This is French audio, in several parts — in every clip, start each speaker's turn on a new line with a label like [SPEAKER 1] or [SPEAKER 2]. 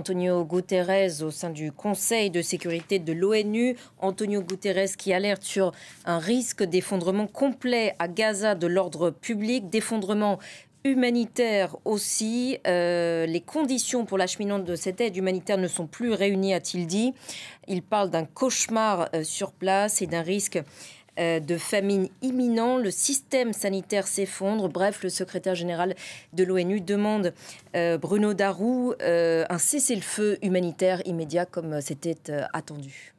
[SPEAKER 1] Antonio Guterres au sein du Conseil de sécurité de l'ONU. Antonio Guterres qui alerte sur un risque d'effondrement complet à Gaza de l'ordre public, d'effondrement humanitaire aussi. Euh, les conditions pour l'acheminement de cette aide humanitaire ne sont plus réunies, a-t-il dit. Il parle d'un cauchemar euh, sur place et d'un risque euh, de famine imminent. Le système sanitaire s'effondre. Bref, le secrétaire général de l'ONU demande euh, Bruno Darou euh, un cessez-le-feu humanitaire immédiat comme c'était attendu.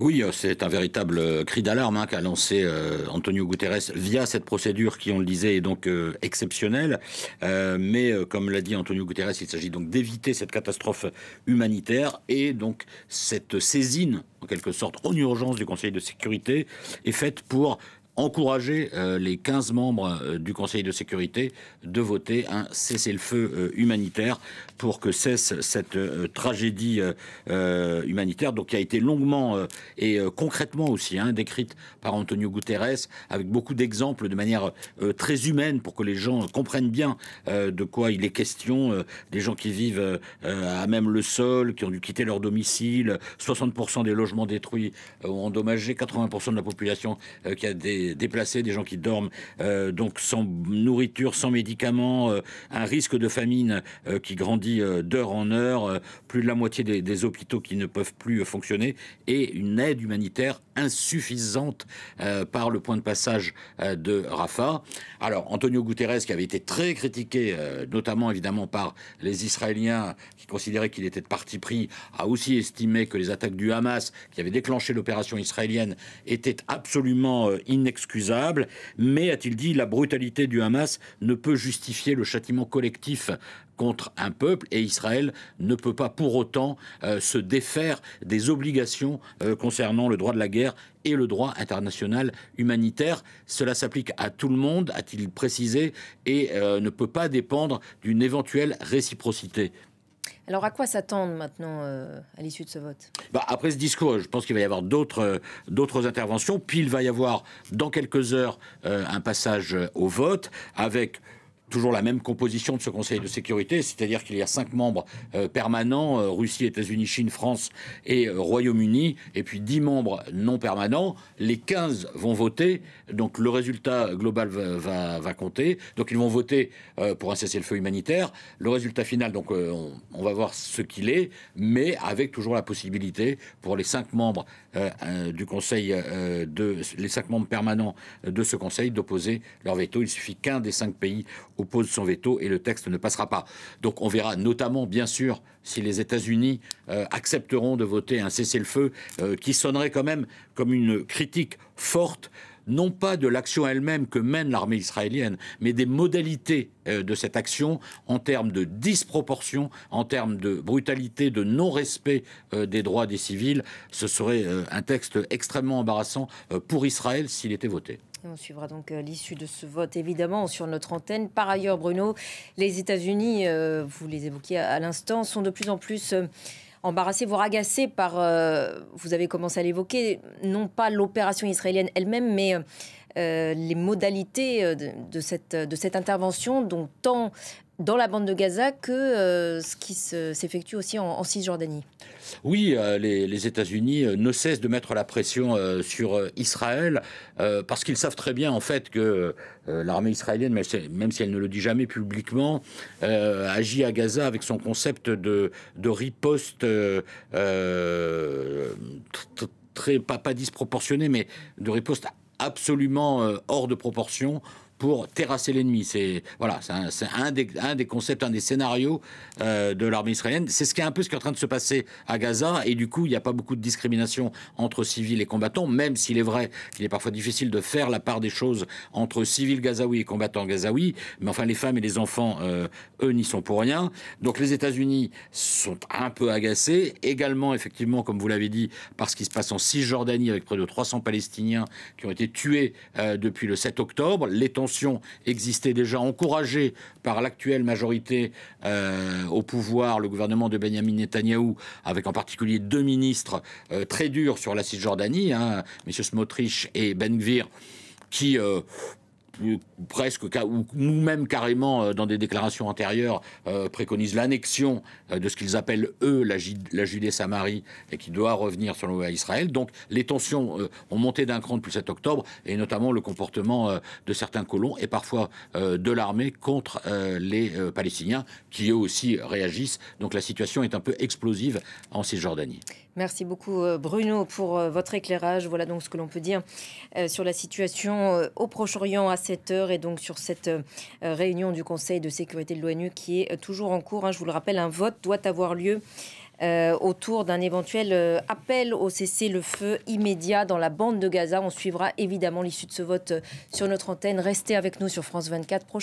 [SPEAKER 2] Oui, euh, c'est un véritable euh, cri d'alarme hein, qu'a lancé euh, Antonio Guterres via cette procédure qui, on le disait, est donc exceptionnelle. mais comme l'a dit Antonio Guterres, il s'agit donc d'éviter cette catastrophe humanitaire et donc cette saisine, en quelque sorte, en urgence du Conseil de sécurité est faite pour encourager euh, les 15 membres euh, du Conseil de sécurité de voter un cessez-le-feu euh, humanitaire pour que cesse cette tragédie humanitaire, donc qui a été longuement et concrètement aussi hein, décrite par Antonio Guterres, avec beaucoup d'exemples de manière très humaine pour que les gens comprennent bien de quoi il est question, des gens qui vivent à même le sol, qui ont dû quitter leur domicile, 60% des logements détruits ont endommagé, 80% de la population qui a des déplacés, des gens qui dorment euh, donc sans nourriture, sans médicaments, euh, un risque de famine euh, qui grandit d'heure en heure, plus de la moitié des, hôpitaux qui ne peuvent plus fonctionner et une aide humanitaire insuffisante par le point de passage de Rafah. Alors Antonio Guterres qui avait été très critiqué, notamment évidemment par les Israéliens qui considéraient qu'il était de parti pris, a aussi estimé que les attaques du Hamas qui avaient déclenché l'opération israélienne étaient absolument inexplicables excusable, mais, a-t-il dit, la brutalité du Hamas ne peut justifier le châtiment collectif contre un peuple et Israël ne peut pas pour autant euh, se défaire des obligations euh, concernant le droit de la guerre et le droit international humanitaire. Cela s'applique à tout le monde, a-t-il précisé, et euh, ne peut pas dépendre d'une éventuelle réciprocité.
[SPEAKER 1] Alors à quoi s'attendre maintenant euh, à l'issue de ce vote
[SPEAKER 2] bah, Après ce discours, je pense qu'il va y avoir d'autres euh, interventions, puis il va y avoir dans quelques heures euh, un passage au vote avec toujours la même composition de ce Conseil de sécurité, c'est-à-dire qu'il y a cinq membres euh, permanents, euh, Russie, États-Unis, Chine, France et euh, Royaume-Uni, et puis dix membres non permanents. Les 15 vont voter, donc le résultat global va, compter. Donc ils vont voter pour un cessez-le-feu humanitaire. Le résultat final, donc on, va voir ce qu'il est, mais avec toujours la possibilité pour les cinq membres du Conseil, de, les cinq membres permanents de ce Conseil, d'opposer leur veto. Il suffit qu'un des cinq pays oppose son veto et le texte ne passera pas. Donc on verra notamment, bien sûr, si les États-Unis euh, accepteront de voter un cessez-le-feu euh, qui sonnerait quand même comme une critique forte non pas de l'action elle-même que mène l'armée israélienne, mais des modalités euh, de cette action en termes de disproportion, en termes de brutalité, de non-respect des droits des civils. Ce serait un texte extrêmement embarrassant pour Israël s'il était voté
[SPEAKER 1] on suivra donc euh, l'issue de ce vote, évidemment, sur notre antenne. Par ailleurs, Bruno, les États-Unis, euh, vous les évoquiez à, l'instant, sont de plus en plus euh, embarrassés, voire agacés par, vous avez commencé à l'évoquer, non pas l'opération israélienne elle-même, mais... les modalités cette, de cette intervention, dont tant dans la bande de Gaza que euh, ce qui s'effectue aussi en, Cisjordanie.
[SPEAKER 2] Oui, euh, les, États-Unis euh, ne cessent de mettre la pression sur Israël parce qu'ils savent très bien en fait que l'armée israélienne, même si elle ne le dit jamais publiquement, agit à Gaza avec son concept de, de riposte très pas, pas disproportionné, mais de riposte absolument hors de proportion pour terrasser l'ennemi. C'est voilà, un, un, des, concepts, un des scénarios euh, de l'armée israélienne. C'est ce qui est un peu ce qui est en train de se passer à Gaza. Et du coup, il n'y a pas beaucoup de discrimination entre civils et combattants, même s'il est vrai qu'il est parfois difficile de faire la part des choses entre civils gazaouis et combattants gazaouis. Mais enfin, les femmes et les enfants, euh, eux, n'y sont pour rien. Donc les États-Unis sont un peu agacés. Également, effectivement, comme vous l'avez dit, par ce qui se passe en Cisjordanie avec près de 300 Palestiniens qui ont été tués euh, depuis le 7 octobre. Les tensions existait déjà, encouragé par l'actuelle majorité euh, au pouvoir, le gouvernement de Benjamin Netanyahou, avec en particulier deux ministres euh, très durs sur la Cisjordanie, hein, M. Smotrich et Ben Gvir, qui, euh, presque ou nous-mêmes carrément euh, dans des déclarations antérieures euh, préconisent l'annexion euh, de ce qu'ils appellent eux la, Judée-Samarie et qui doit revenir selon eux à Israël. Donc les tensions ont monté d'un cran depuis 7 octobre et notamment le comportement de certains colons et parfois de l'armée contre les Palestiniens qui eux aussi réagissent. Donc la situation est un peu explosive en Cisjordanie.
[SPEAKER 1] Merci beaucoup euh, Bruno pour euh, votre éclairage. Voilà donc ce que l'on peut dire euh, sur la situation au Proche-Orient à cette heure et donc sur cette réunion du Conseil de sécurité de l'ONU qui est toujours en cours. Hein. Je vous le rappelle, un vote doit avoir lieu autour d'un éventuel appel au cessez-le-feu immédiat dans la bande de Gaza. On suivra évidemment l'issue de ce vote sur notre antenne. Restez avec nous sur France 24. Prochain